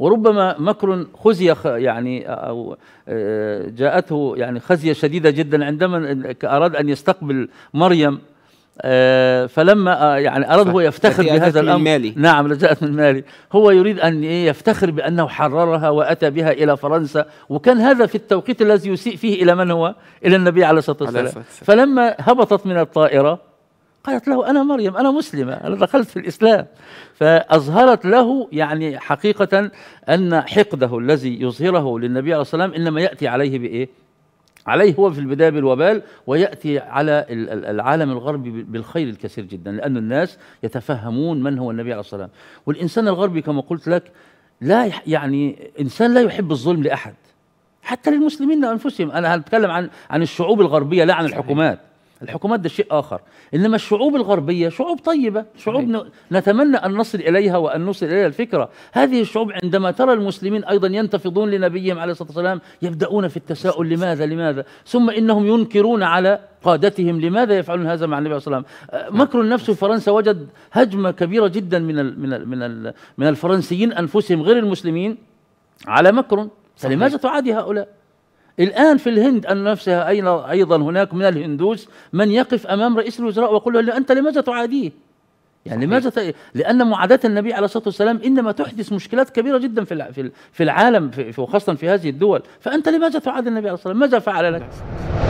وربما مكر خزي يعني أو جاءته يعني خزية شديدة جدا عندما أراد أن يستقبل مريم آه، فلما آه، يعني أراد هو يفتخر بهذا الأمر مالي. نعم لجأت من مالي هو يريد أن إيه، يفتخر بأنه حررها وأتى بها إلى فرنسا وكان هذا في التوقيت الذي يسيء فيه إلى من هو إلى النبي عليه الصلاة والسلام فلما هبطت من الطائرة قالت له أنا مريم أنا مسلمة أنا دخلت في الإسلام فأظهرت له يعني حقيقة أن حقده الذي يظهره للنبي عليه الصلاة والسلام إنما يأتي عليه بإيه؟ عليه هو في البدايه بالوبال وياتي على العالم الغربي بالخير الكثير جدا لان الناس يتفهمون من هو النبي عليه الصلاه والسلام والانسان الغربي كما قلت لك لا يعني انسان لا يحب الظلم لاحد حتى للمسلمين انفسهم انا هتكلم عن عن الشعوب الغربيه لا عن الحكومات الحكومات ده شيء آخر إنما الشعوب الغربية شعوب طيبة شعوب نتمنى أن نصل إليها وأن نصل إليها الفكرة هذه الشعوب عندما ترى المسلمين أيضا ينتفضون لنبيهم عليه الصلاة والسلام يبدأون في التساؤل لماذا لماذا ثم إنهم ينكرون على قادتهم لماذا يفعلون هذا مع النبي عليه الصلاه والسلام نعم. مكر النفس في فرنسا وجد هجمه كبيره جدا من الـ من الـ من الـ من الفرنسيين انفسهم غير المسلمين على مكر فلماذا تعادي هؤلاء الآن في الهند أن نفسها أين أيضا هناك من الهندوس من يقف أمام رئيس الوزراء ويقول له أنت لماذا تعاديه؟ يعني لماذا ت... لأن معاداة النبي عليه الصلاة والسلام إنما تحدث مشكلات كبيرة جدا في في العالم في... وخاصة في هذه الدول فأنت لماذا تعادي النبي عليه الصلاة والسلام؟ ماذا فعل لك؟